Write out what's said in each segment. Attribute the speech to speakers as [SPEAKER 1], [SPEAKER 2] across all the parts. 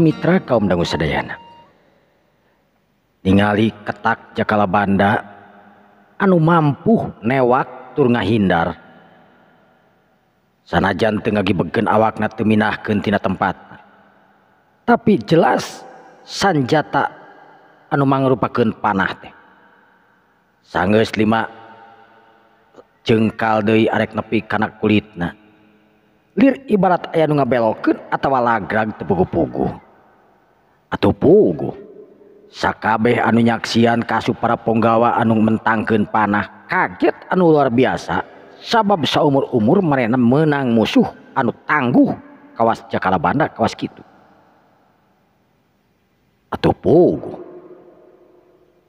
[SPEAKER 1] sini Mitra kaum mendanggu sedayana ningaliali ketak jakala Banda anu mampu newat turgahindar sana jangigen awak na tuminakentina tempat tapi jelas sanjata anu manken panah teh sang jengkall Dewi arerek nepi kanak kulit lir ibarat ayau ngabelken atauwala lagrang tepuku-pugung sini Pogoskabeh anu nyaaksian kasu para penggawa anu mentangken panah kaget anu luar biasa sabab bisa umur-umuur merena menang musuh anu tangguh kawas Jakkala Bandwas gitu atau pugo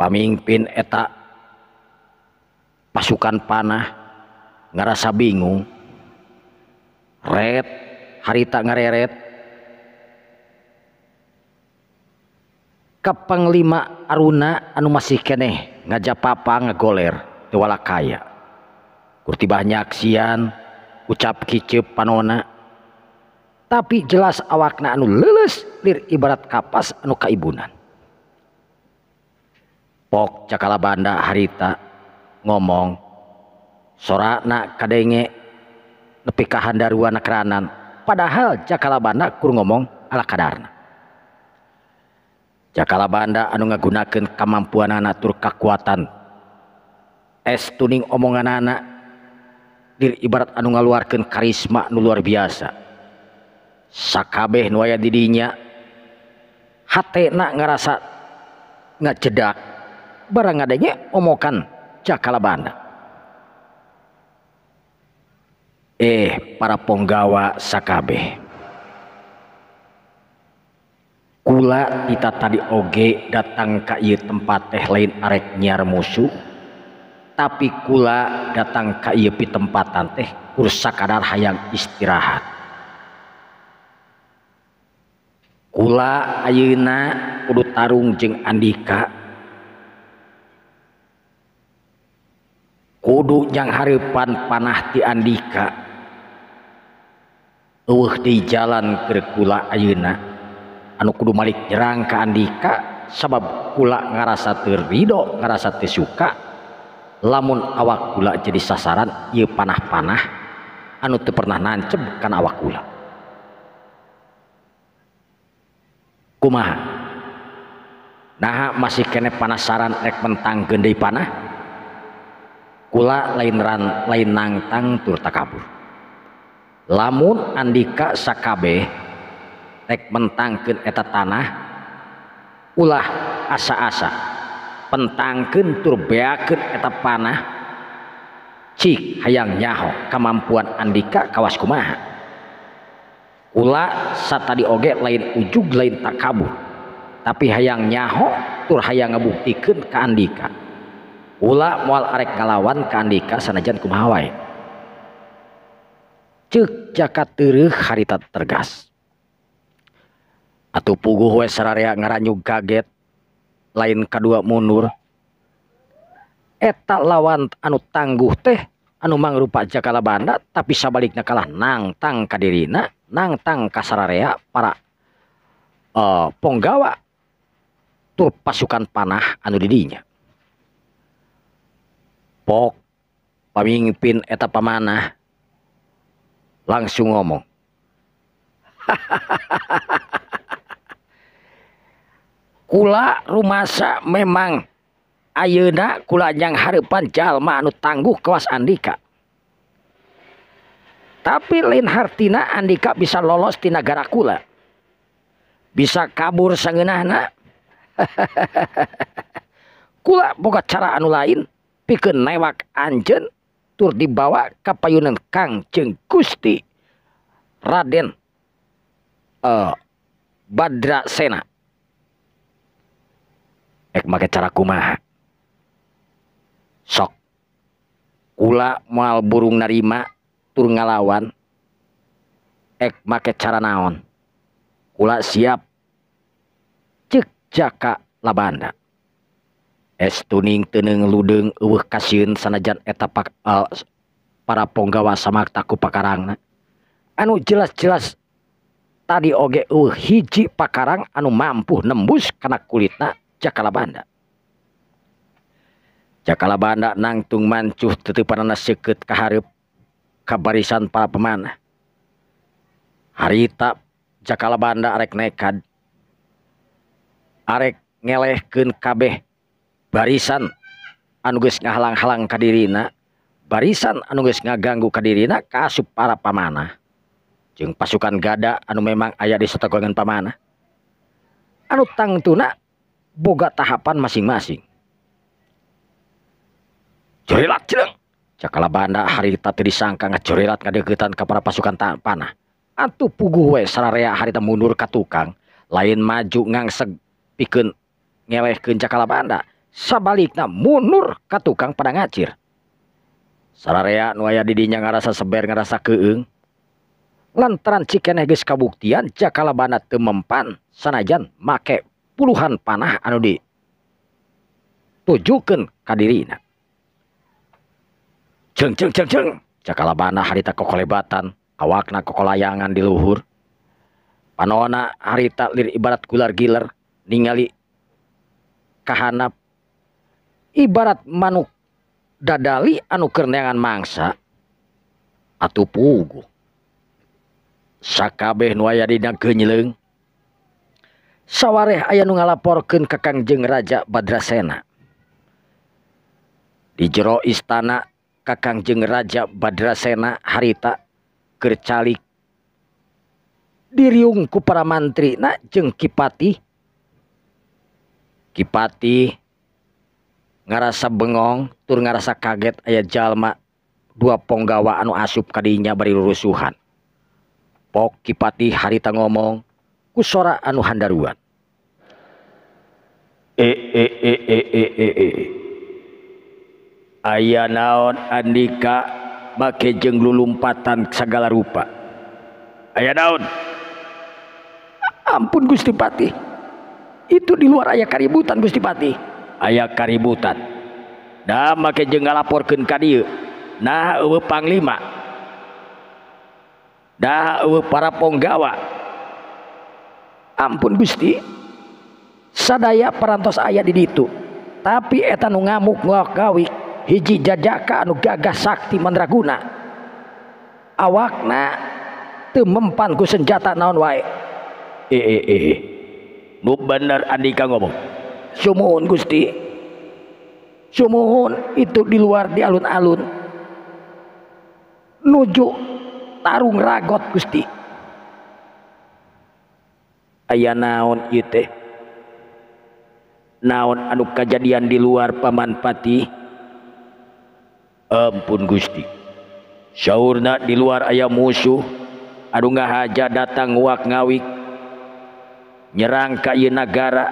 [SPEAKER 1] pemimpin etak pasukan panah ngerasa bingung red harita ngerreret 1000 kapanglima Aruna anu masih keeh ngajak papangegoler diwala kaya kurtitibanya aksian ucap kicep panona tapi jelas awakna anu leluslir ibarat kapas anu kaiban cakala Band harita ngomong sorak anak kage lebih kahan dari nakraan padahal jakalabankur ngomong alaadana Cakala Banda anu ngagunaken kemampuan anakatur kekuatan es tuning omongan anak ibarat anu ngaluarkan karismma nu luar biasakabeh didinyaak ngerasa nggak ceda barang adanya omkan cakala Band eh para penggawa Sakabehh kita tadi Oge datang kayu tempat teh lain arenyaar musuh tapi kula datang kaypi tempatan teh kursa kadar hayang istirahat kula Auna kudu taung Andika kudu yang haripan panahti Andika uh di jalan kekula Auna anu kudu Malik nyerang ka Andika sabab kula ngarasa rido ngarasa suka lamun awak kula jadi sasaran ieu panah-panah anu teu pernah nancep kana awak kula kumaha nah masih kene panasaran rek mentang gendei panah kula lain ran lain nangtang tur takabur lamun andika sakabeh mentangkan eteta tanah ulah asa-asa pentangkan turbaken eteta panah C hayang nyaho kemampuan Andikakawawaskumaha saat tadi ogek lain ug lain tak kabu tapi hayang nyaho turhaangngebuktiken keandika are galawanika sanajan kuwacaka harita tergas pugu weraya ngaranyu gaget lain kedua mundur etak lawan anu tangguh teh anu manruppa aja ka Banda tapi sayabaliknya kalah nangtang Kadirina nangtang kasar area para eh, penggawa tuh pasukan panah anu didinya Po pemimpin eteta pemanah langsung ngomong hahahaha rumah sakit memang ayeuna kulanya Harpanjallma anu tangguh kelas Andika tapi Li Hartina Andika bisa lolos di negara kula bisa kabur sangenna buka cara anu lain pikir nawak Anjen tur dibawa kapayunan Kang jeng Gusti Raden eh, Badra Sena make cara kuma sok pu maal burung narima turwan make cara naon pula siapjakak labanda es tuning lung kas sanajan eh, para penggawa sama takut pakrang anu jelas-jelas tadi Oge hiji Pakkarang anu mampu nembus karena kulitnya kala Banda jakala Banda nangtung mancuh tuttupan keharip ke barisan para pemana harita jakala Banda arerek nekat Hai arerek ngelehken kabeh barisan anuges ngahalang-halang Kadirina barisan anuges ngaganggu kedirina kasup para pamana pasukangadada anu memang ayaah di goangan Pamana Hal tang tuna boga tahapan masing-masingkala Band hari disaangkantan kepada pasukan ta panahuh pu we hari mundur ka tukang lain maju ngang seg piken ngewe kekala Banda sabaliknya mundur Ka tukang pada ngaciraria nuaya didinya ngerasa se ngerasa keg lantaran ci kabuktian cakala Bandat kepan sanajan makep Tuhan panah anu tujukan kadirinakala hari kokkolebatan awakna kekolayangan diluhur panna harita lirik ibarat kular-giler ningali kahanap ibarat manuk dadali anukerneangan mangsa atau pugu Sakabeh nudina kenyeleng sawwaeh ayau ngalaporkan kakang jengraja Badra Seena jero istana kakang jengja Badra Seena harita Kercalik diriungku para mantring kipati kipati ngerasa begoong tur ngangerasa kaget ayat jalma dua penggawa anu asup kanya baru lurusuhan Po kipati hariita ngomong sora anuuan e, e, e, ayah naon Andika make jenglu lumpatan segala rupa ayaah daun ampun Gustipati itu di luar aya kaributan Gustipati ayah kaributan make jeng laporkan para penggawa ampun Gusti sadaya perantos ayah di itu tapi etan ngamuk ngowi hiji ja anu gaga Sakti mandraguna awakna tempanku senjata naon eh, eh, eh, be And ngomong Gumohun itu dilu di alun-alun nujuk tarung ragot Gusti sini naon it Hai naonanub kejadian di luar Pamanpati Hai ampun guststi sauurna di luar ayam musuh Aduhga haja datangwakgnawi nyerang kay negara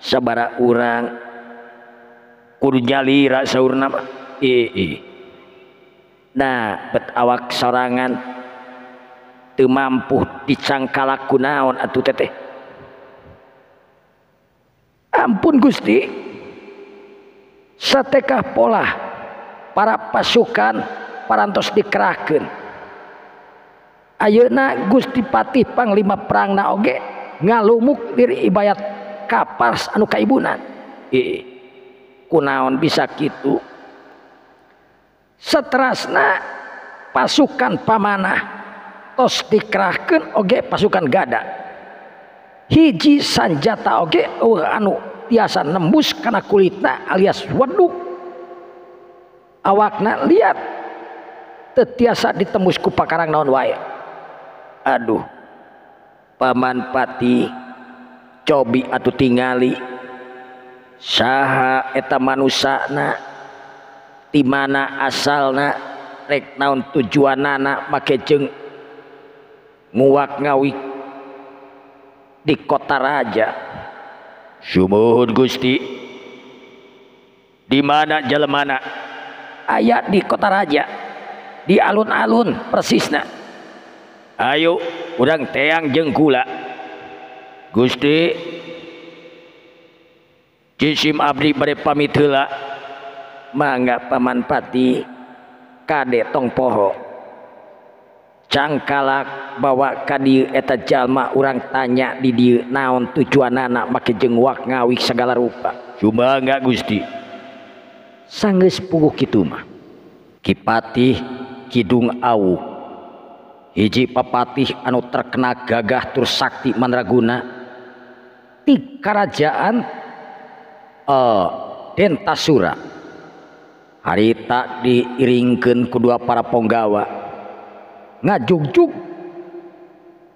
[SPEAKER 1] sebara urangguruunnya lra sauurrna nah pewak sarangan itu mampu dicangkala kunaon atautete ampun Gusti sattekah pola para pasukan parantos dikraken Aayona Gusti patipanglima perangna Oke ngalumuk diri ibaya kapas anukabunan kunaon bisa gitu seterasna pasukan pamanah dikerahkan Oke pasukan gada hiji sanjata Oke anu tiasa nembus karena kulita alias wedhu awakna lihat terasa ditebus ku pakrang naon wa aduh Pamanpati cabebi atau tinggali Sy di mana asalna reknaun tujuan anak make jeng muakwi di kota Raja sum Gusti di mana jalan mana aya di kota Raja di alun-alun persisna ayo u teang jeng gula Gustisim Ab pamit manga pamanpati kadet tongpoho jangkalak bawa kaeta Jalma orang tanya didi naon tujuan anak ma jewak ngawi segala rupaa nggak Gu sang Kipati Kidungji papat anu terkena gagah terus Sakti mandraguna tijaantas eh, harita diiringkan kedua para penggawaan jog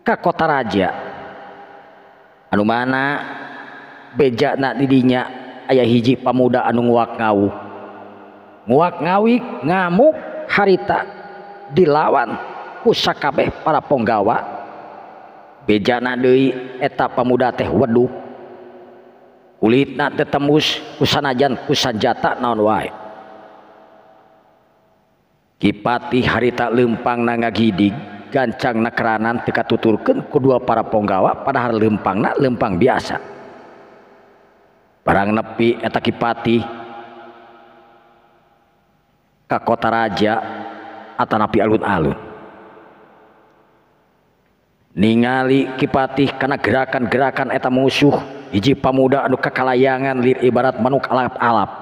[SPEAKER 1] ka kota Raja anuh mana bejanak didinya ayah hiji pemuda anu nguak ngawu nguak ngawi ngamuk harita di lawan usak kabeh para penggawa beja nawi eta pemuda teh Waduh temus usanajan usat jata naon wa Kipati harita lempang na ngagidig gancang na keranan teka tuturkan kedua para pada padahal lempang nak lempang biasa barang nepi eta kipati ke kota raja atau napi alun-alun ningali kipati karena gerakan-gerakan eta musuh hiji pamuda anu kekalayangan lir ibarat manuk alap-alap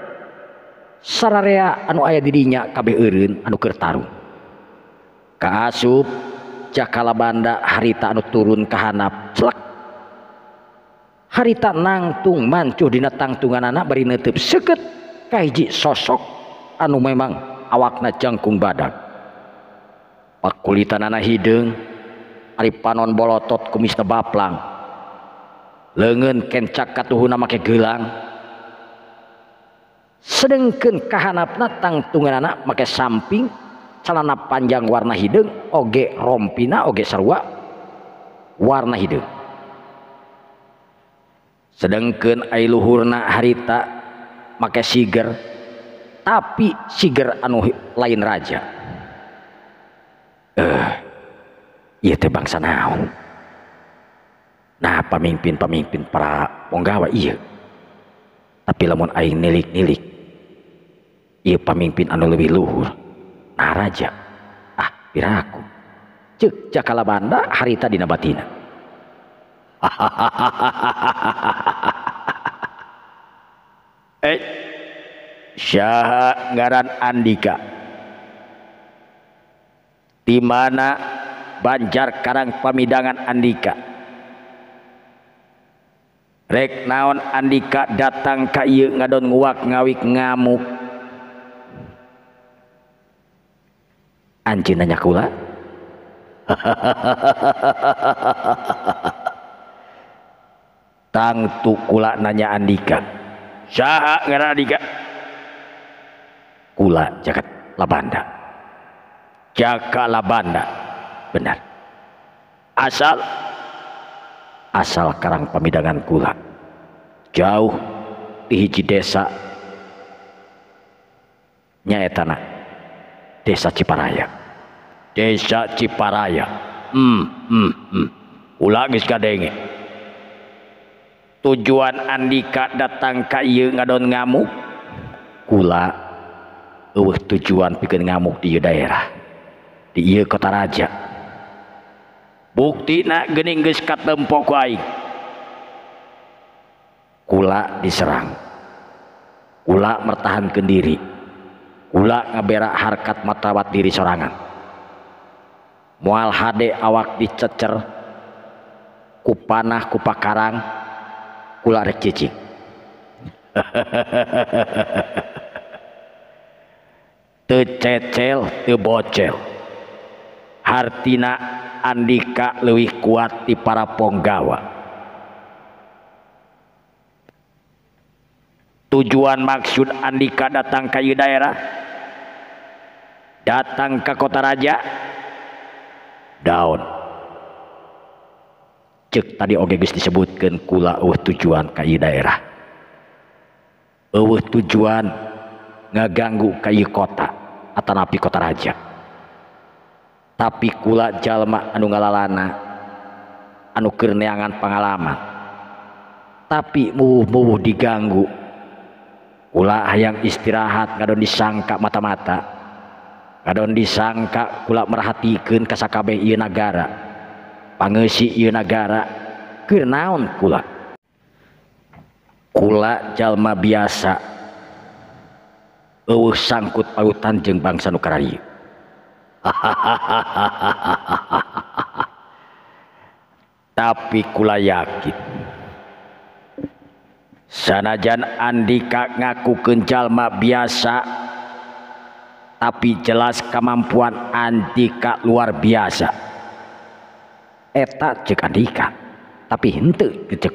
[SPEAKER 1] sararia anu ayaah didinya KBun anu Kertarung Kaup cakala Band hariita anu turun kahana Harita nangtung mancu dina tangtungan anak beriup seket ka sosok anu memang awak na cangkung badak wakulita anak hidung Ari panon bolotot ku baplang lengenkencak kauh na makelang sedangken kahanana tangtungungan anak make samping celana panjang warna hidg oge rompina oge sarrwa warna hidung sedangken luhurna harita make siger tapi siger anu lain raja eh, nah pemimpin-pemimpin para penggawa iya tapi lamun nilik-nilik 1000 pemimpin andu lebih luhur narajahirku ah, harin eh, Andika dimana Banjar Karang pamidangan Andika reknaon Andika datang kayu ngado nguak ngawi ngammuka Anjing nanya kula tang tu kula nanya andika saha ngara andika kula jaket labanda jaga labanda benar asal asal karang pamidangan kula jauh di hiji desa tanah. a Cipararaya Ciparaya hmm, hmm, hmm. tujuan Andika datang Ka nga ngamuk tujuan pikir ngamuk di daerah di Kotaraja bukti pu diserang pu mertahan Kendiri ulah ngeberak harkat matawat diri sorangan mual hade awak dicecer kupanah kupakarang, ku kula rek cicing tececel tebocel hartina andika lebih kuat di para ponggawa tujuan maksud andika datang ke daerah datang ke kota Raja daun ce tadi oge disebutkan kula uh tujuan kayi daerah tujuan ngaganggu kayak kota atau nabi kota ja tapi kula jallma anu ngaa anu kerneangan pengalaman tapi mu diganggu ula yang istirahat ka disangka mata-mata dan ka disangka pulak merhatikan kasakagara pangesigara ke naun pu pulma biasa sangkut pauutan jeung bangsa nukara ha tapi pu yakin sanajan Andika ngaku kejallma biasa tapi jelas kemampuan Andika luar biasa eta cek Andika tapi hente cek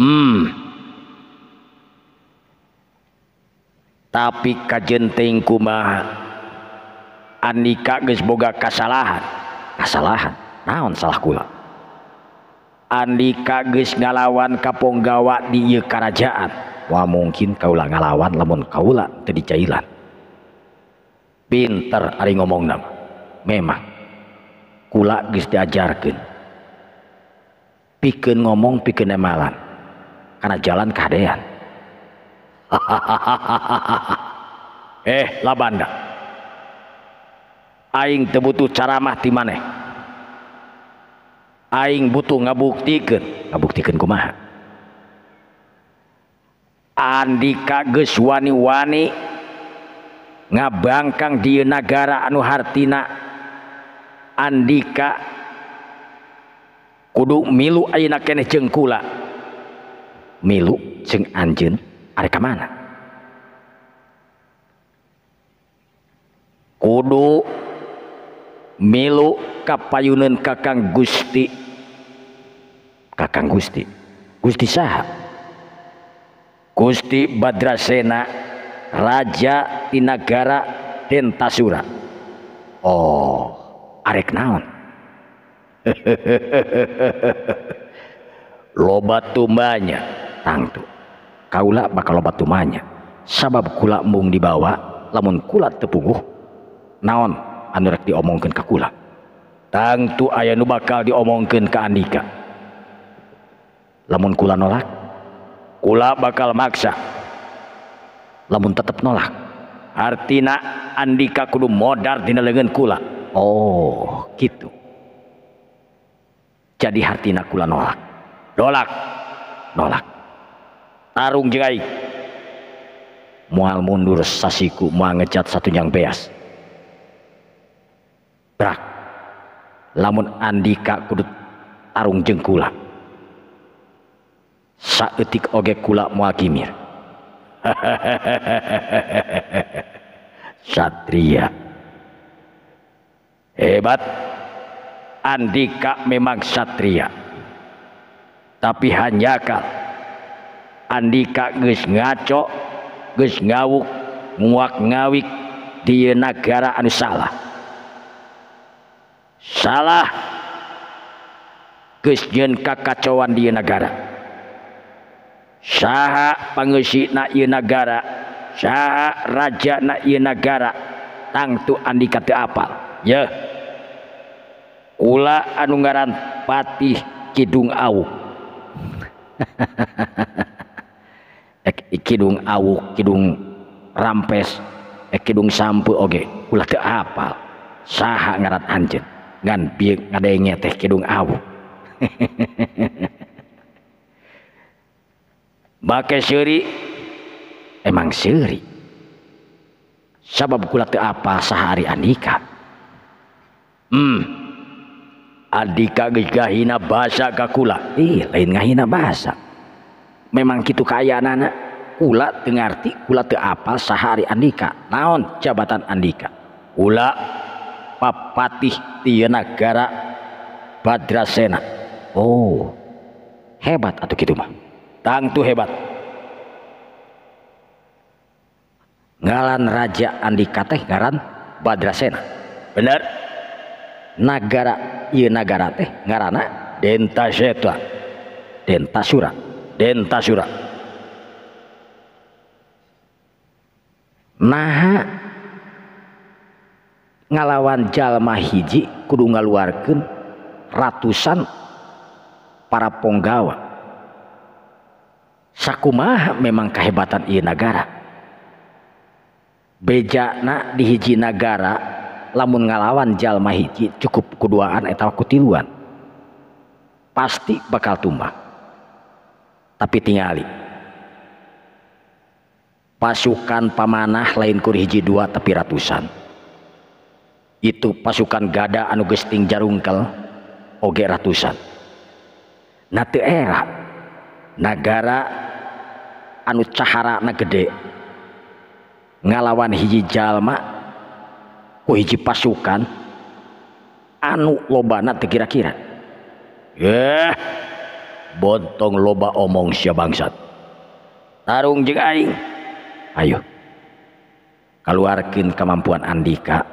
[SPEAKER 1] hmm tapi kajenting mah Andika geus boga kesalahan, kesalahan. naon salah kula Andika geus ngalawan kaponggawa di kerajaan. wah mungkin kaulah ngalawan lamun kaulah tadi cailan pinter ari ngomong nama memang Kulak gis diajarkan pikeun ngomong pikeun emalan karena jalan kadean eh labanda aing teu butuh ceramah di mana? aing butuh ngabuktikan, ngabuktikan kumaha andika Geswani wani-wani bangkan di negara anu Hartina Andika kuungkulaung kuu kapayunnan kakang Gusti kakang Gusti Gusti sahab Gusti Badraena Raja Tinagara Tentasura Oh arek naon lobat tumanya tangtu kauula bakal lobattumanya sabab kula umung di bawahwa lamun kulat tepguh naon an omongken ke kula tangtu ayaah nu bakal dioomongken ke Andika lamun kula nolak kula bakal maksa lamun tetap nolak arti Andikakuludu modar le Oh gitu jadi hart kula nolak dolak nolak je muhal mundur sasiku mau ngecat satunyang beas lamun Andika kudut arung jengkula saattik ogekula mukimr Satria hebat Andika memang satria tapi hanya hanyakan Andika geus ngaco geus ngawuk muak ngawik di negara anu salah salah geus kakacauan di negara syha peng na nagara sy Raja na nagara tangtu Andikahafpal ya ula anu ngaran Patih Kiung a Kiung awu Kiung rampes Kiung sampege kehafal sah ngaran anjit ada teh Kiung a hehe pakai syuri emang syuri sabab kulak apa sehari andika hmm adika hina bahasa gak kakula ih lain gak hina bahasa memang gitu kaya nana kula tengarti kula te apa sehari andika naon jabatan andika kula papatih tia negara badrasena oh hebat atau gitu mah Tang hebat. Ngalan Raja Andika teh ngaran Badrasena. Bener? Nagara iya nagara teh ngarana denta denta sura denta sura Nah ngalawan jalma hiji kudu ngaluarkan ratusan para punggawa sakumah memang kehebatan ia negara bejana nak hiji negara lamun ngalawan jalma hiji cukup keduaan atau kutiluan pasti bakal tumbang tapi tingali pasukan pamanah lain kur hiji dua tapi ratusan itu pasukan gada anu gesting jarungkel oge ratusan nah era negara anu na gede ngalawan hiji jalma ku hiji pasukan anu lobana teu kira-kira yeah. bontong loba omong sia bangsat tarung jeung aing ayo keluarkan kemampuan Andika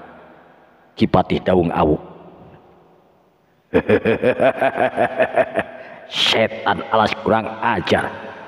[SPEAKER 1] kipatih daung awu, setan alas kurang ajar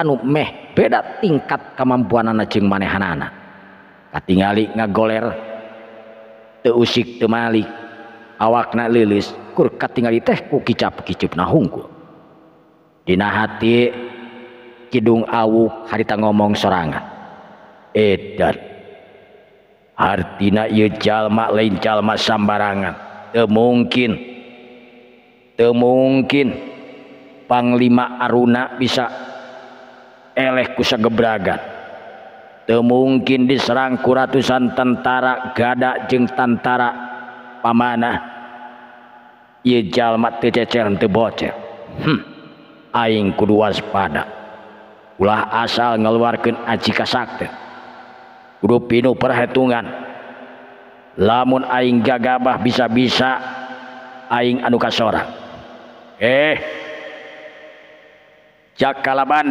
[SPEAKER 1] sinimeh beda tingkat kemampuan anakjeng manehangolerik Malik awakna lilis kurkat tinggal di tehcap na hati gedung Awu harita ngomong serangandar artisembarangan mungkin tem mungkin pangglima Aruna bisa di melehku segebragan tem mungkin diserangku ratusan tentaragadada jengtantara pamanaing kudupada ulah asalngeluarkan ajiika grup perhitungan lamun aing gagabah bisa-bisa aing an kasora eh Jakkala Band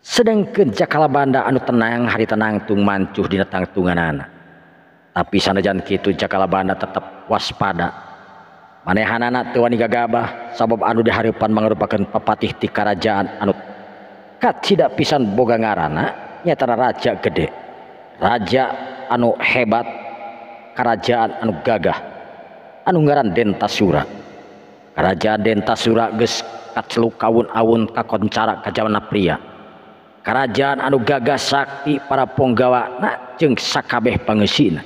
[SPEAKER 1] sedang ke jakala Banda anu tenang hari tenang tungmancur diang tungan anak tapi sanajan Kitu jakala Banda tetap waspada manehanan tuwan ni gabah sabab anu di Haripan merupakan papahti kerajaan anuk Ka tidak pisan boga ngaana nyatara ja gede ja anu hebat kerajaan anu gagah Angararan dentas surat raja dentas surak ge kat kawun-aun kakoncara kajawana pria kerajaan anu gaga Sakti para penggawa nang sakkabeh pengesina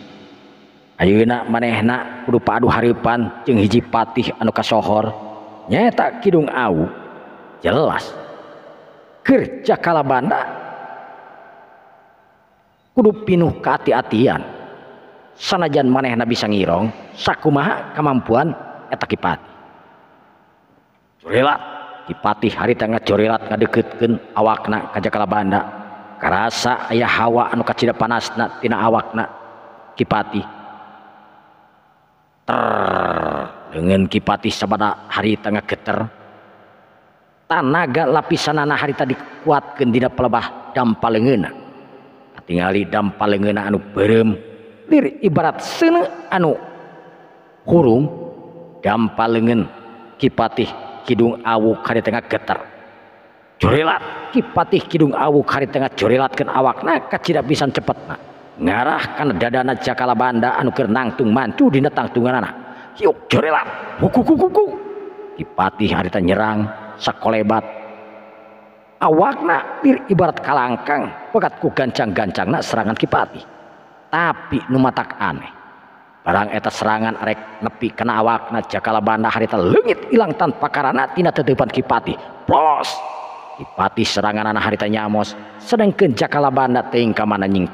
[SPEAKER 1] Ayu manehnadu Padu Haripan hijipatih anu kasohornya tak Kidung A jelas kerja kalaba kudu pinuh hati-tian sanajan manehna bisa ngirong sakkuumaha kemampuan eta kipat rela kipatih hari tanggacurilatken awaknacakala kerasa ayaah hawa anu panastina awakna kipati kipatiabana hari tgah keter tanaga lapisan anak hari tadi kuatken tidak pelleah dampa lengenak tinggali dampa lengenak anu barem ibarat anu kurung dampa lengen kipatih sih Kidung awu kar Tengah get kipati Kidung awu Tengah awakna Kak tidak bisa cepet ngarahkan dadakala Band anu kerenang tung mancu diang anak ypati hari nyerangko lebat awaknapir ibarat kalangkanng pekatku gancang-gancang serangan kipati tapi numa tak aneh 1000 bar eta serangan arerek nepi kena awak na cakala banda harita lenggit ilang tanpa karenatinapan kipati kipati serangan anak hari ta nyamos sedang ke cakala banda te mana nying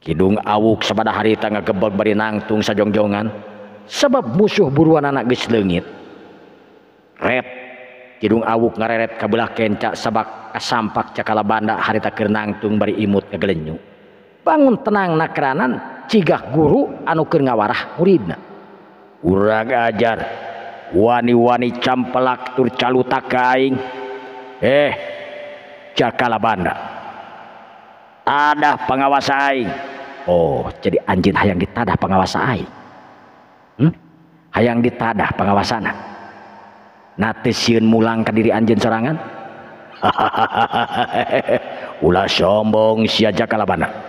[SPEAKER 1] Kiung auk hari gebol nangtung sa jojo sebab musuhburuuan anak bis legit rap Kiung awu kalah kencak sa sampak cakala banda harita ke nangtung bari imut kelennyung bangun tenang nakeranan cigah guru anu keur ngawarah muridna urang ajar wani-wani campelak tur calutak aing eh jakala banda ada pengawas aing oh jadi anjing hayang ditadah pengawas aing hmm? hayang ditadah pengawasana nate sieun mulang ka diri anjing sorangan ulah sombong sia jakala banda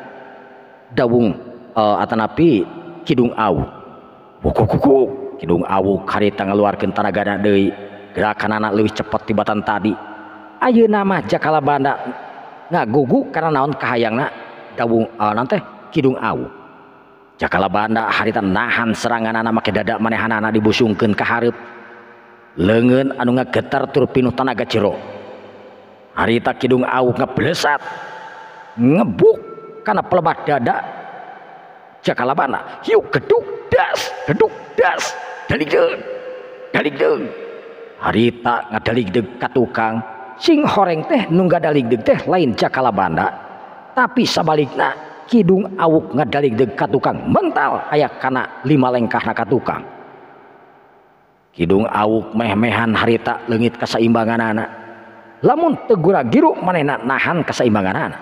[SPEAKER 1] dabung eh, Atanapi Kidung Aku Kiung karita lu tentarwi gerakan anak lebih cepat dibatan tadi Ayo nama jakala Band nggak gugu karena naon Kaangbung eh, nanti Kidung A jakala Banda haritan nahan serangan anak- ke dadak menehanan dibusyken ke Har lengen anu nga getar turpinuh tanaga jero harita Kidung Aat ngebuk karena pelebat dada jakalabanuk hari dekat tukang singreng teh lain jakala Band tapi sabaliknya Kidung auk ngada degkat tukang mental aya karena 5 lengkah naka tukang Kidung auk meh-mehan harita legit keseimbangan anak namunmun tegura Giruk menenak nahan keseimbangan anak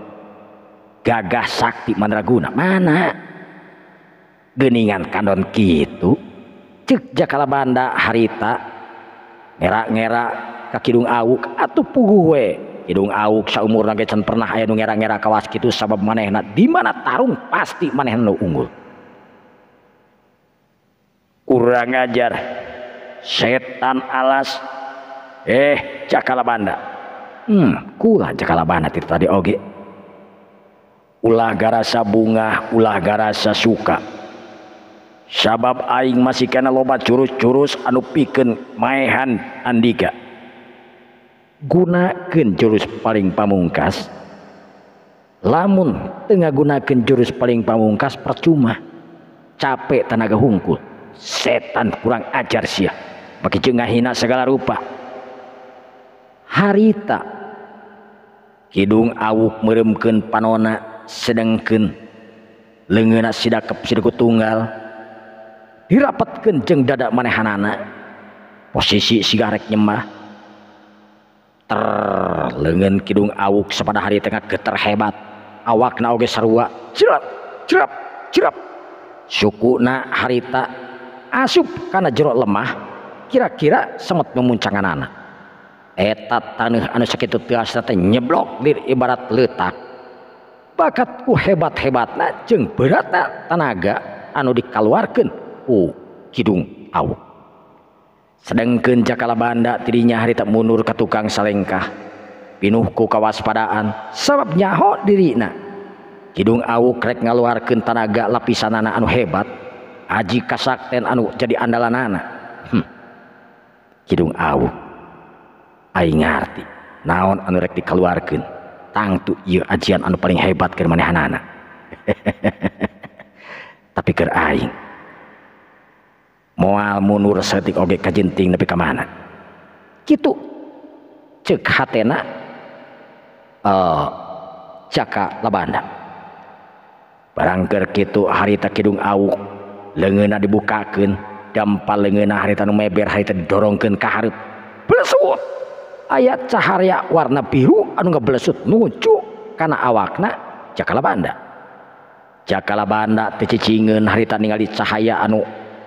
[SPEAKER 1] 1000 gagah Sakti mandraguna mana deningan kandon Kikala Band haritaak Kiung auk atau pu hidung auk pernah sa man di mana tarung pastiunggul kurang ngajar setan alas ehkala Bandkala hmm, tadi oge lah garasa bunga ulah garasa suka sabab aing masih ke lobat jurus-jurus anu piken mayhan And gunken jurus paling pamungkas lamuntengahgah-gunaken jurus paling pamungkas percuma capek tanaga hungku setan kurang ajar Syiah pakaigah hina segala rupa harita hidung a meremken panona sedangken ledak tunggal dipat kenceng dadak manehan anak posisi sigaraet nyemah lengan Kidung auk pada hari tengah keterhebat awak naugerapraprap suku hari asup karena jeruk lemah kira-kira semmut memuncangkan anakat tanuh anak sakit nyeblok ibarat letakkan ku hebat-hebat najeng berata tanaga anu dikalluarkan Kiung sedangken jakala Banda dirinya hari tak mundur ke tukang segkah pinuhku kawawaspadaan sebab nyahok diri Kidung a kerek ngaluarkan tanaga lapisa nanaanu hebat haji kasaken anu jadi andalan nana Kidung naon anu rek dikalluarkan tang ajaan paling hebat ke manaan tapi ke muamun nurtik objekjenting tapi kemana gitu ce eh, cakak labanda barangker harita Kiung a lengenak dibukaken dampak lengena hari mebar hari dorongken ke ber cahaya warna biru anunge beesutcu karena awakna jakala Band jakala Band hari ningali cahaya anu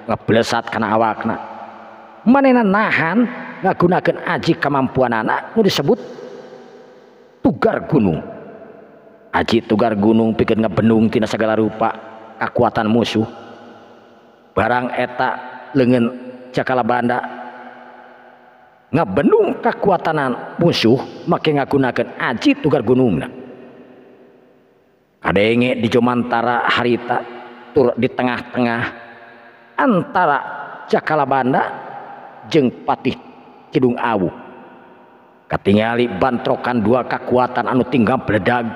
[SPEAKER 1] ngeblesesat karena awakna menenan nahan nggak gunakan aji kemampuan anakmu disebut tugar gunung aji tugar gunung pikir ngebenung kina segala rupa kekuatan musuh barang etak lengen jakala Banda saya Bandndung kekuatanan musuh maka nga gunakan aji tu gunung dimantara harita tur di tengah-tengah antara cakala Banda jengpatih Kiung Awu Katnya bantrokan dua kekuatan anu tinggal beledang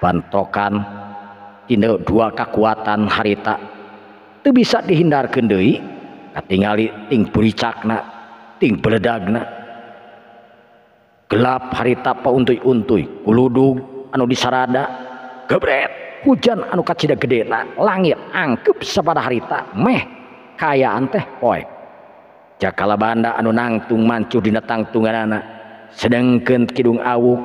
[SPEAKER 1] Bantrokan dua kekuatan harita bisa dihindarkan Dei tinggal Caknaled gelap harita apa untuktu untu uluung anu disaradabre hujan anu ka geera langit angkep kepada harita meh kayakan teh jakala Band anu nangtung mancur di netangtungunganana sedangken Kiung awu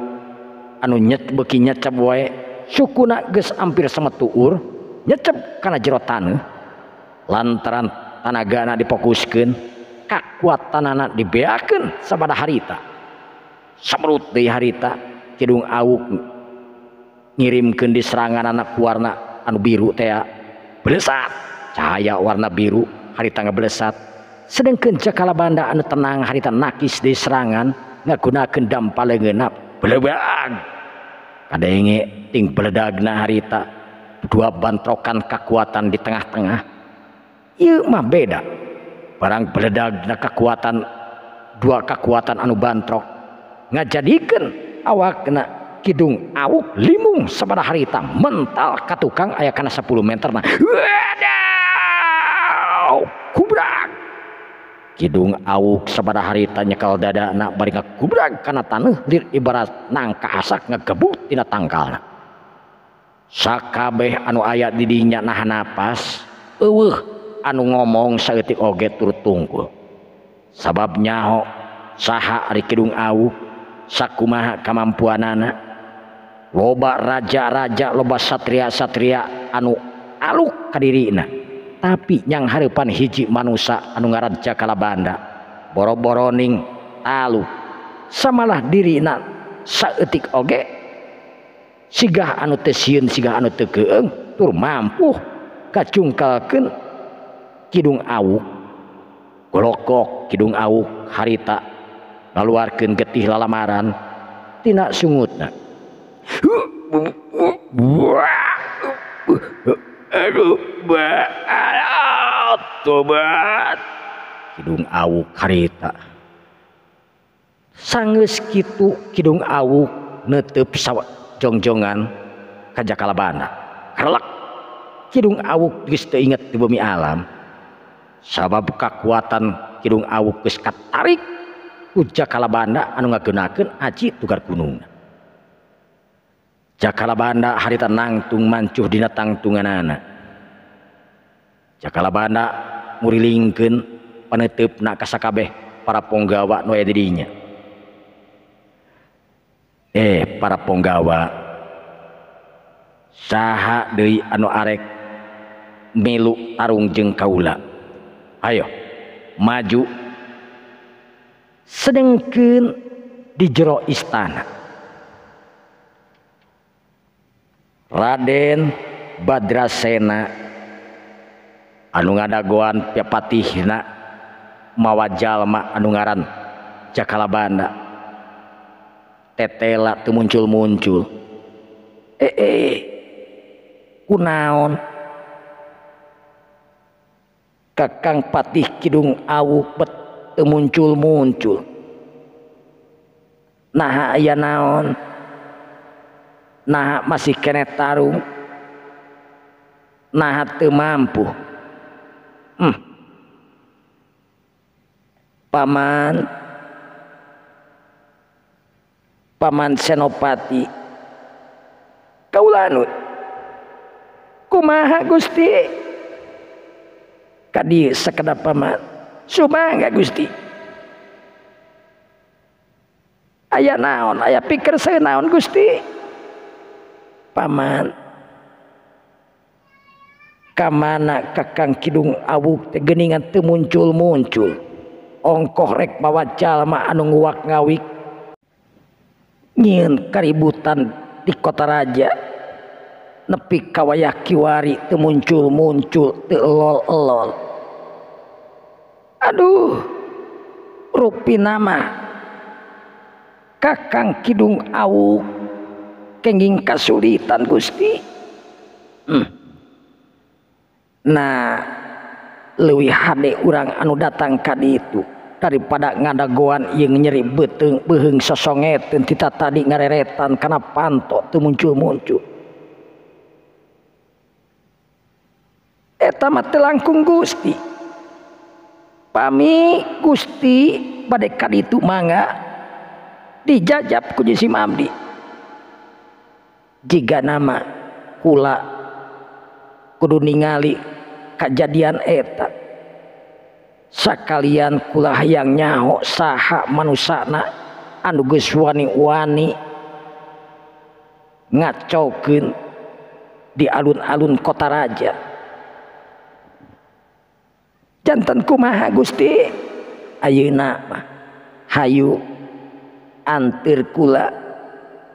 [SPEAKER 1] anu nyet beki nyecap woe suku nages ampir samatuur nyecap karena jero tanu eh. lantaran anak-ganak dipokusken kekuatananak dibeken sama pada harita harita cedung a ngirimken di serangan anak warna an biru belesat cahaya warna biru harit nggak belesat sedang kencekala bandaan tenang haritan nais di serangan nggakguna kendam paling genap bele ada beledgna harita dua bantrokan kekuatan di tengah-tengah Imah beda barang beledal kekuatan dua kekuatan anu Bantroh nggak jadikan awak kena Kidung awu limung sebara harita mental ka tukang ayat karena 10 meter nah Kidung auk sebara harita nyekal dada kubra karena tanah ibarat nangka asak ngegebut tidak tangka Sakabeh anu ayat didnya nah nafas uh hanyau ngomong sakittik oge tur tunggu sabab nyahok sah Kidung A sakkumaha kemampuan anak lobak raja-raja loba Satria Satria anu aluh kadirina tapi yang hapan hiji man manusia anu ngaran jakala Banda boro-boroning aluh samalah dirinanetik oge sigah anuun sigah an te tur mampu kaungkalken Kidung Arokok Kidung A Harta laluketihlah lamaran Ti Kiung sangus gitu Kidung Awu ngeup pesawat jongjonganca kalban karenalak Kidung A Kri inget di bumi alam 1000 Sa buka kekuatan kidung awu kekat tarikkala anji tukar gunkala Band haritanangtung mancuhangungankala muriling pentipkabeh para penggawa dirinya eh para penggawa anu arelu arung jeng kaula ayo maju Hai sedengkin di jero istana Hai Raden Badra Seena anungadaguaanpatia mawa Jalma Anungaran Cakala Bandtetela munculcul eh, eh, eh kunaon kak Kang Patih Kidung a pet muncul muncul Hai nah aya naon nah masih kene taung Hai nah mampu Hai hmm. Paman Hai Paman senopati kau kumaha Gusti siapa sekedap ayaah naon aya pikir saya naon Gustiman kamana kakangg Kidung Abbuingan muncul muncul ongko rek bawa nyiin keributan di kota Raja nepi Kawari itu muncul muncul te loll Aduh rupi nama Hai kakang Kidung Akenging kasulitan Gusti Hai hmm. nah lebihwi HD orang anu datang tadi itu daripada ngadaguaan yang nyeri beteheng soongten kita tadi ngare-retan karena pantok tuh muncul muncul Hai ta langkung Gusti siapa kamimi Gusti badkat itu manga dijajab kun si madi jika nama pu Kudu ningali kejadian Erak Sa sekali pula hayang nyahu sahha manana anuge ngaca di alun-alun kota Raraja. jantan kumaha Gusti Ayu Hayyu Antir pu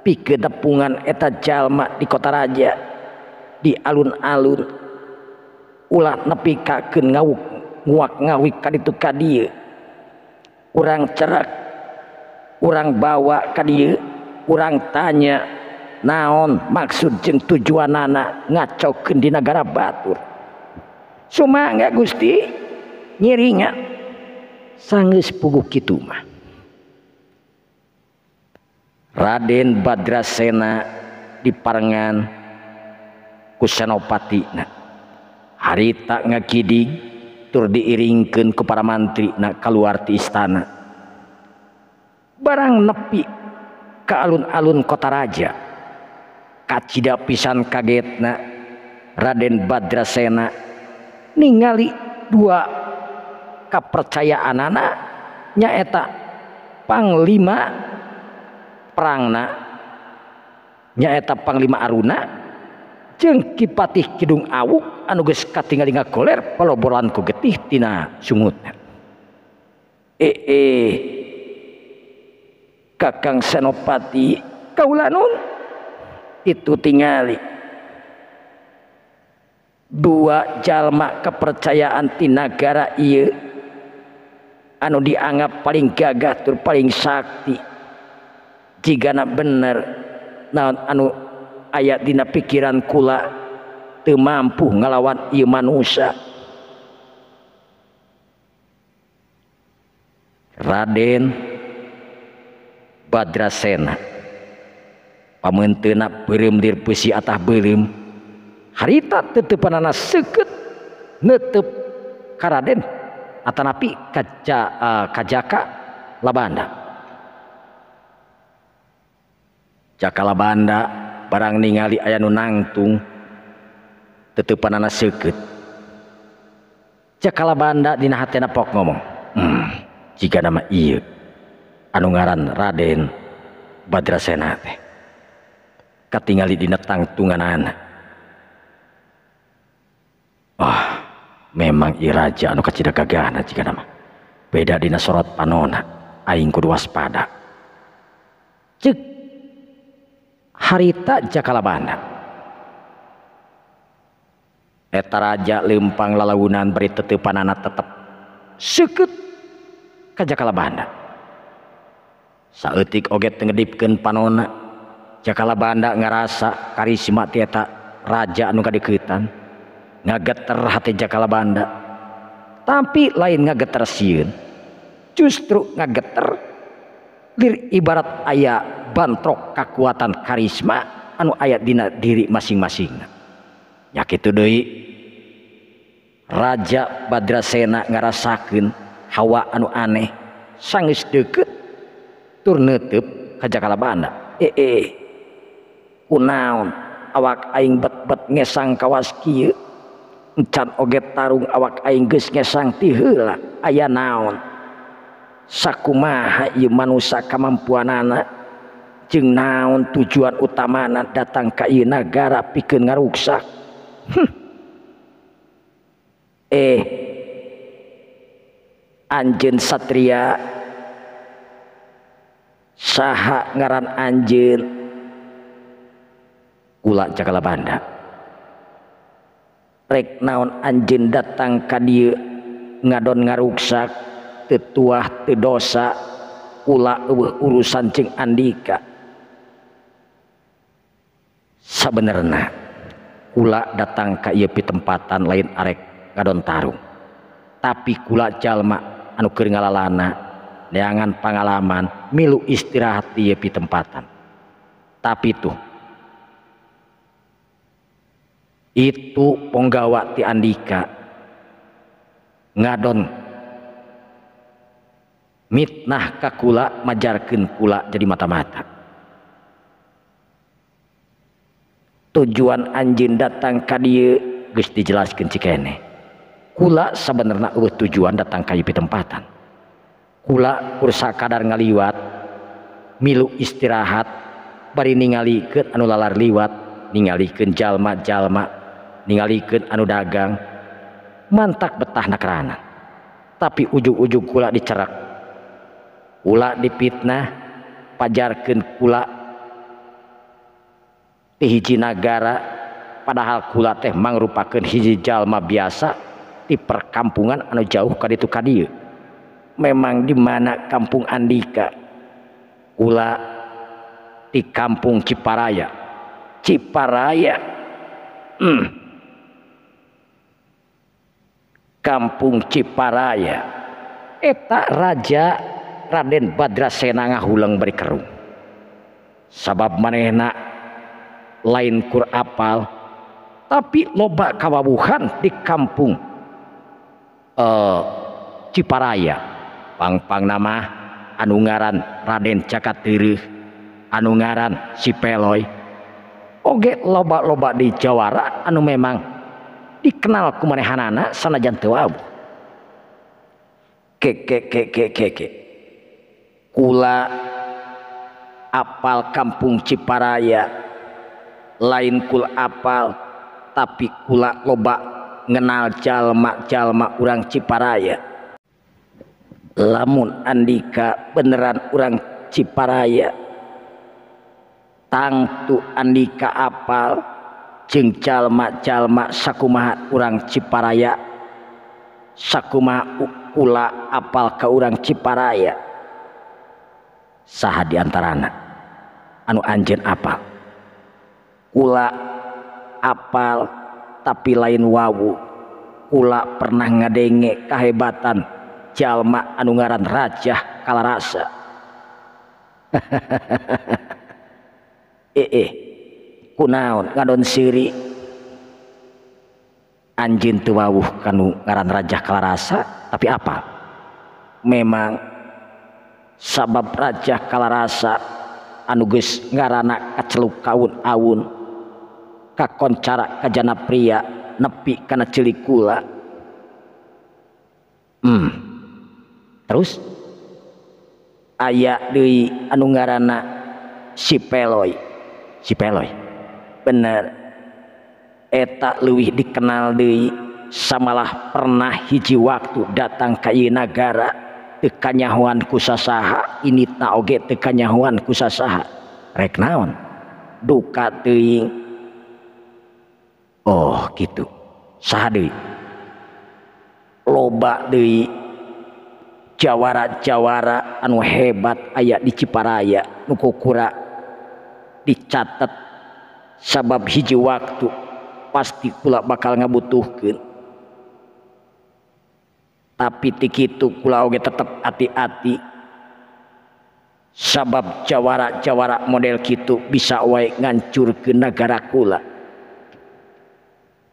[SPEAKER 1] pigkedepungan eta Jalma di kota Raja di alun-alun lang nepi kaukakwi orang cerak orang bawa ka orang tanya naon maksudjen tujuan anak ngacou Kendina negara Batur cumma nggak Gusti nyiring sangpu Kimah Raden Badra Seena diangan kusennopati hari tak ngakidi tur diiringkan ke para mantri nah keluarti istana barang nepi ke alun-alun kota Raja kacita pisan kagetna Raden Badra Seena ningali dua orang kepercayaan anak nyaetapangma perangnanyaeta Panglima Aruna jengkipatih Kidung awu anuge tinggal goler kalaubolaku getih eh, eh. Kagang senopati kau itu tinggal dua jalmak kepercayaan Tinagara I Anu dianggap paling gagahtur paling Sakti jika anak bener namun anu ayat dina pikiran kula mampu melawan Imansa Raden Badra Sen hari pan se ngeup Karaden si Atanapi kaca eh, kacakak laban Hai cakala Banda barang ningali aya nu nangtung ketupan anakku cakala Banda dipok ngomong hmm, jika nama I anu ngaran Raden Badra Sen ke tinggalali dinetangtungan anak hai ah punya memang iraja anukagahana jika nama beda di surrot panonaing ku waspada harita jakala Bandta raja limppang lalagunan beri tete pananap suku kekala Bandtik ogetgedipkan panona jakala Banda ngerasa karisimakta rajangka dikeitatan geter hati jakala Banda tapi lain ngageter siun justru ngageter ibarat ayah bantrok kekuatan karisma anu ayat dina diri masing-masingyakitu Doi Raja Badra Sena ngarasakrin hawa anu aneh sangis turnutupjakala Band eh, eh, unaun awaking bebet ngeangkawawaski si can oget tarung awak ainggrinya sang aya naonmampuan jeng naun tujuan utamaan datang kainagara piruk eh anj Satria sah ngaran anj ulang jakala Band rek naon anjin datang ka dieu ngadon ngaruksak teu tuah teu dosa ula eueuh urusan cing andika sabenerna kula datang ka ieu tempatan lain arek ngadon tarung tapi kula jalma anu keur ngalalana neangan pangalaman milu istirahat di ieu tempatan tapi tuh itu penggawatianandika ngadonnahkula majarkan pula jadi mata-mata tujuan anjing datang kasti jelas pu sebenarnya urut tujuan datang kayu tempatan pula kursa kadar ngaliwat miu istirahat par ningali ke anulalar liwat ningali kejallma jalma dan ngaken anu dagang mantap betahna keraan tapi ujung-ujung pu dicerak la dipitnah pajarken pu Hai di hijjiinagara padahal kuang merupakan hijzijallma biasa di perkampungan an jauhkan itu Kadir memang dimana Kampung Andika la di kampung Ciparaya Ciparaya hmm, kampung Ciparaya etak ja Raden Badra Senanga hulang berkerung sabab menenak lain kurrapal tapi lobak kawabuhan di kampung eh, Cipararaya Papang nama Anungaran Raden Cakatiih Anungaran sipeloi Oke lobak-lobak di Jawara Anu memang dikenal kumanehanana sana jante awu ke ke ke ke ke ke kula apal kampung Ciparaya lain kul apal tapi kula loba ngenal jalma-jalma orang Ciparaya lamun andika beneran orang Ciparaya tangtu andika apal sini calmcalmak sakuma orangrang Ciparaya sakuma ula apal kau urang Ciparaya Hai sah diantarana anu anj apa la apal tapi lain wau ula pernah ngadenge kahebatanjalmak anu ngaran Rajah kalau rasa ha eh, eh. kunaon ngadon siri anjin tuwawuh kanu ngaran raja kalarasa tapi apa memang sabab raja kalarasa anuges ngarana kaceluk kaun awun kakoncara kajana pria nepi kana cilik kula hmm. terus ayak deui anu ngaranna si peloy si peloy bener etak luwih dikenal Dewi samalah pernah hiji waktu datang kayak negara teanyahuan kus sah ini takget teanyaan kus sah reknawan duka Oh gitu Hai lobak Dewi Jawara Jawara anu hebat ayat diciparaya nukukura dicatkan sabab hijau waktu pasti pula bakal ngabutuhkan tapitikitu pulau tetap hati-hati sabab cawara-cawara model gitu bisa wa ngancur ke negara kula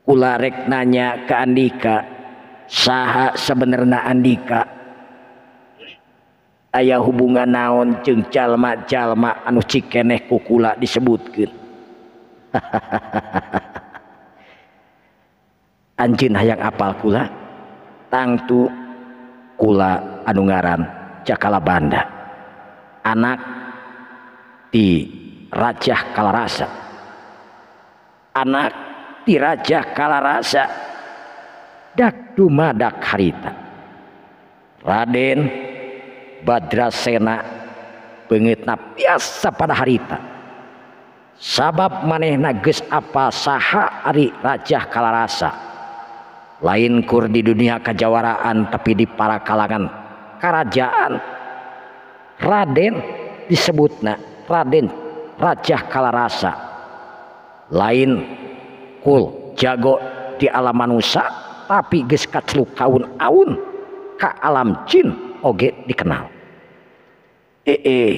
[SPEAKER 1] la regnanya keandika saha sebenarnya Andika ayaah hubungan naon ceng calmcalma anu cikeneh kukula disebutkan ha Hai anj yang apal kula tangtu kula Anungaran Cakala Banda anak di jahkala rasa Hai anak dirajakala rasa Datum Ma harita Raden Badra Sena pengit nafasa pada harita sabab manehna guys apa sah Ari jahkala rasa lain kur di dunia kejawaraan tapi di parakalangan kerajaan Raden disebutnya Raden jahkala rasa lainkul jago di alama nusa tapi gekatlukukaunaun ke alam cinin Oge dikenal eh, eh.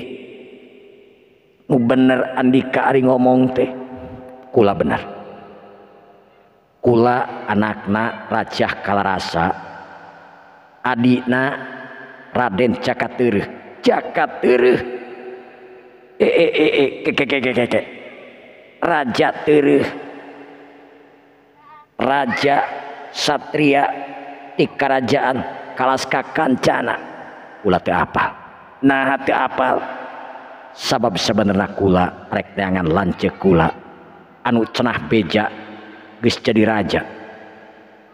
[SPEAKER 1] bener And kari ngomong teh kula ner kula anakaknya rajakalasa Adina Raden cakatja e, e, e, Hai Raja Satria karajaan Kalaska Kancana apa Nah hati apa sabab bisa sebenarnya kula rekkteangan lance kula anu cenah peja guys jadi raja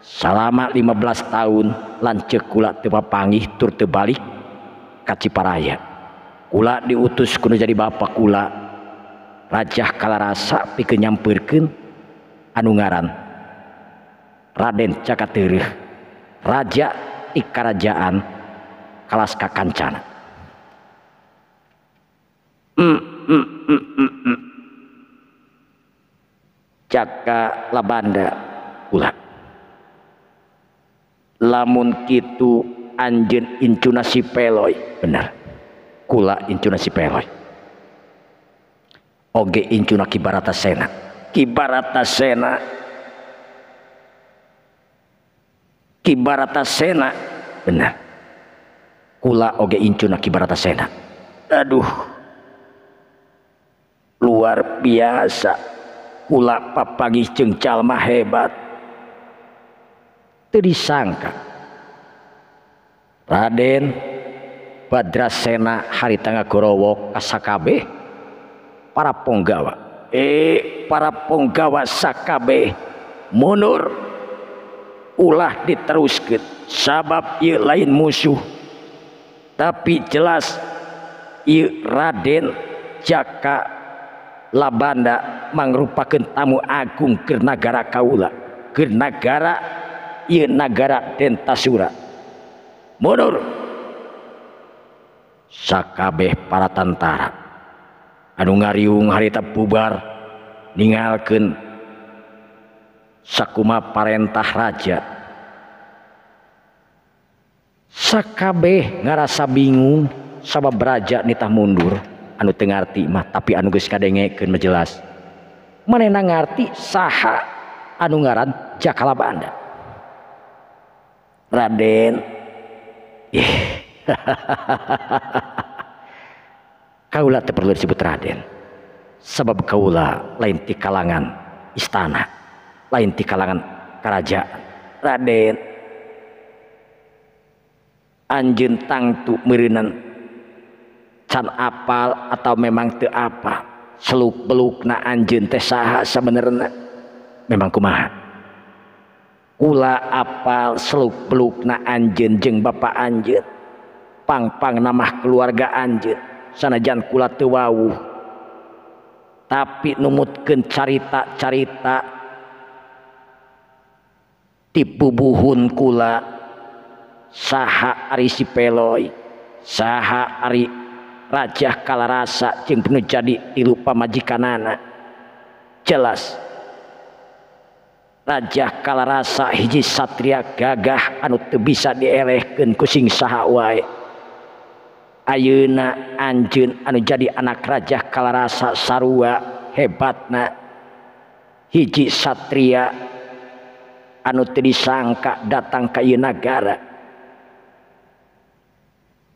[SPEAKER 1] selama 15 tahun lance kula tetiba pangih turtebalik kaciparaya la diutus kuno jadi bapak kula Rarajakala rasa pi ke nyampirkan anuran Raden cakatirih Raja Ikarajaan Kalaska Kancana Caka labanda ulah. Lamun kitu anjen incuna si peloy. Benar. Kula incuna si peloy. Oge incuna kibarata sena. Kibarata sena. Kibarata sena. Benar. Kula oge incuna kibarata sena. Aduh luar biasa ulah papagi cengcal mah hebat terisangka Raden Badrasena Hari haritanga Gorowo Asakabe para ponggawa eh para ponggawa Sakabe munur ulah diteruskan sabab ieu lain musuh tapi jelas ieu Raden Jaka setiap laban manggrupaen tamamu Agung ke nagara Kaula kegara nagara Tentasurakabeh para Tantara anung nga haritbar ningalken sakuma Parentah Raja Sakabeh ngaasa bingung sababraja nitah mundur anu tengarti mah tapi anu geus kadengekeun mah jelas manehna ngarti saha anu ngaran Jakala Banda Raden ih kaula teu perlu disebut Raden sebab kaula lain di kalangan istana lain di kalangan kerajaan Raden anjeun tangtu merinan apal atau memang ke apa seluk belukna Anjen teherna memang kema kulaaal seluklukna Anjen jeng Bapak Anjr pang-pang nama keluarga Anjr sanajan kula tuauh tapi numutkan carita-carita tipu buhun kula sahha Arisipoi sahha Ari Rajahkala rasa jadi illu pa majikan anak jelas Rajahkala rasa hiji Satria gagah anu tuh bisa dielehkan kuingwa Auna Anjun anu jadi anak rajakala rasa Sarwa hebatna hiji Satria anu disangka datang kayunagara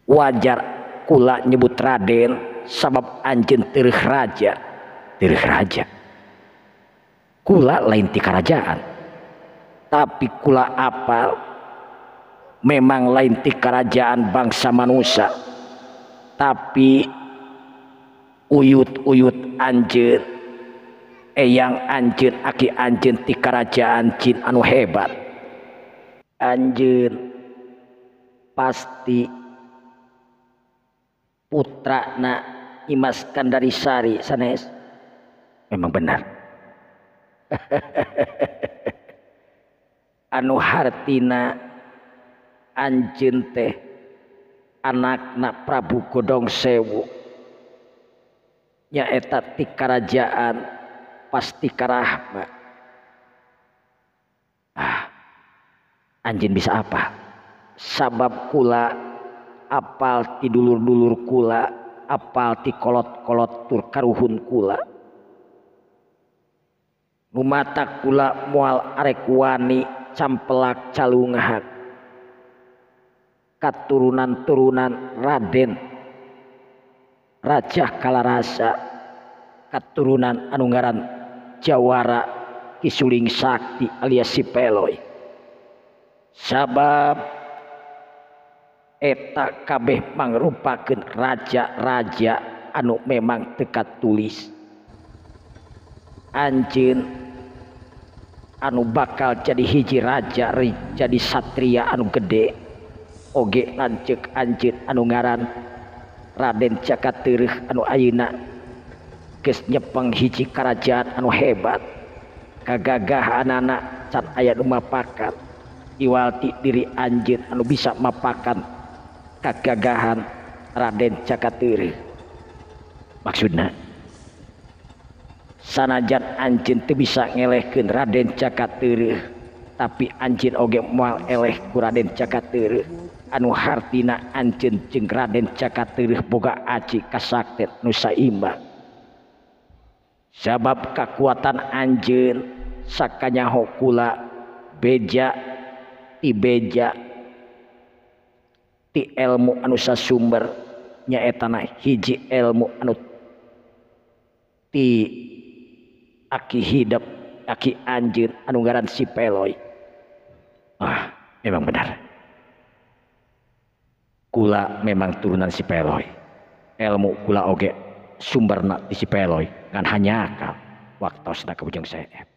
[SPEAKER 1] wajar anak nyebut Raden sama anjingtirih jaja gula lain ti kerajaan tapi kula apa memang lain ti kerajaan bangsa man manusia tapi uyuutuut Anjir eh yang anjir aki anjr tijaan Jin anu hebat Anjir pasti yang trana Imaskan darisari memang benar anu Hartina Anj teh anaknak Prabu goddong Sewu yaeta kerajaan pasti kemat ah, anjing bisa apa sabab pu itu apal ti duluur-dulur kula apal di kolot-kolot turkaruhun kula Hai mumata kula mual arekwai camppelak calungak Hai katturunanturunan Raden Rajah kala rasa katurunan Anunggaran Jawara Kiuling Sakti aliaasi pelooi sahabatbab ak kabeh pengrupken raja-raja anu memang tekat tulis anjing anu bakal jadi hiji raja jadi Satria anu gede Oge lancek anjing anu ngaran Raden cakatih anuunanya pengghiji kerajaan anu hebat kagagahan anak-anak cat ayat mapkan diwalti diri anjing anu bisa mapakan untuk kegagahan Raden cakatiuri maksudnya sana jat anjing itu bisa ngelehkin Raden cakatiih tapi anj ogge muallehku Raden cakati anu Har anjng Raden cakatiih buka nusa sahabatbab kekuatan anjir sakanyahokula beja tibeja dan pasti elmu anusa sumber nyaeta naik hijimukiki Anjir angararan sio ah, emang gula memang turunan sipeloi elmu gula oke sumber di si kan hanya kalau waktu se setelah ke ujung saya